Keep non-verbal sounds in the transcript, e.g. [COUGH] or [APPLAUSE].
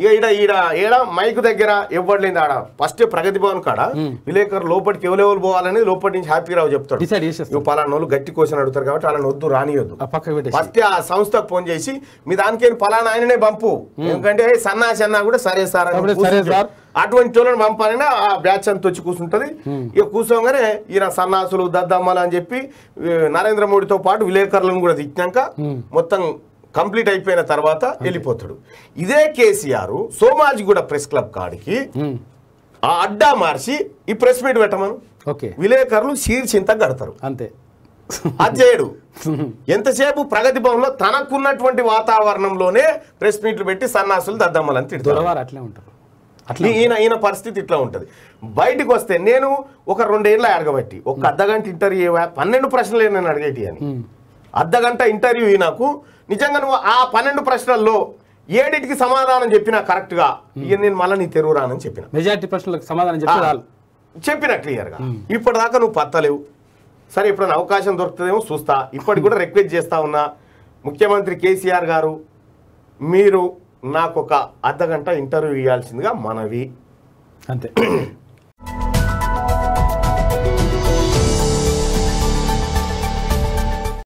ఇక ఈడ ఈడ ఈడ మైక్ దగ్గర ఇవ్వట్లేదు ఆడ ఫస్ట్ ప్రగతి భవన్ కాడ విలేకరు లోపలికి ఎవరెవరు పోవాలని లోపటి నుంచి హ్యాపీ రావు చెప్తాడు నువ్వు పలానోళ్ళు గట్టి కోసం అడుగుతారు కాబట్టి వాళ్ళని వద్దు రానియొద్దు ఫస్ట్ ఆ సంస్థకు ఫోన్ చేసి మీ దానికే పలానా ఆయననే పంపు ఎందుకంటే సన్నా సన్నా కూడా సరే సార్ అటువంటి చోళ్ళని పంపాలని ఆ బ్యాచ్ అంతా వచ్చి కూర్చుంటుంది ఇక కూర్చోగానే ఈయన సన్నాసులు దద్దమ్మలు అని చెప్పి నరేంద్ర మోడీతో పాటు విలేకరులను కూడా తిట్టినాక మొత్తం కంప్లీట్ అయిపోయిన తర్వాత వెళ్ళిపోతాడు ఇదే కేసీఆర్ సోమాజిగూడ ప్రెస్ క్లబ్ కాడికి ఆ అడ్డా మార్చి ఈ ప్రెస్ మీట్ పెట్టమను విలేకరులు శీర్షింత కడతారు అంతే అధ్యయుడు ఎంతసేపు ప్రగతి లో తనకున్నటువంటి వాతావరణంలోనే ప్రెస్ మీట్లు పెట్టి సన్నాసులు దద్దమ్మలని తిడతారు ఈయన ఈయన పరిస్థితి ఇట్లా ఉంటుంది బయటకు వస్తే నేను ఒక రెండేళ్ళ అడగబట్టి ఒక అర్ధగంట ఇంటర్వ్యూ పన్నెండు ప్రశ్నలు నేను అడిగేటి అని అర్ధగంట ఇంటర్వ్యూ నాకు నిజంగా నువ్వు ఆ పన్నెండు ప్రశ్నల్లో ఏడిటికి సమాధానం చెప్పినా కరెక్ట్గా ఇక నేను మళ్ళీ నీ తెరువు రానని చెప్పిన మెజార్టీ ప్రశ్నలకు సమాధానం చెప్పాలి చెప్పిన క్లియర్గా ఇప్పటిదాకా నువ్వు పత్తలేవు సరే ఎప్పుడైనా అవకాశం దొరుకుతుందేమో చూస్తా ఇప్పటికి కూడా రిక్వెస్ట్ చేస్తా ఉన్నా ముఖ్యమంత్రి కేసీఆర్ గారు మీరు నాకు ఒక అర్ధగంట ఇంటర్వ్యూ ఇవ్వాల్సిందిగా మనవి అంతే [CLEARS THROAT]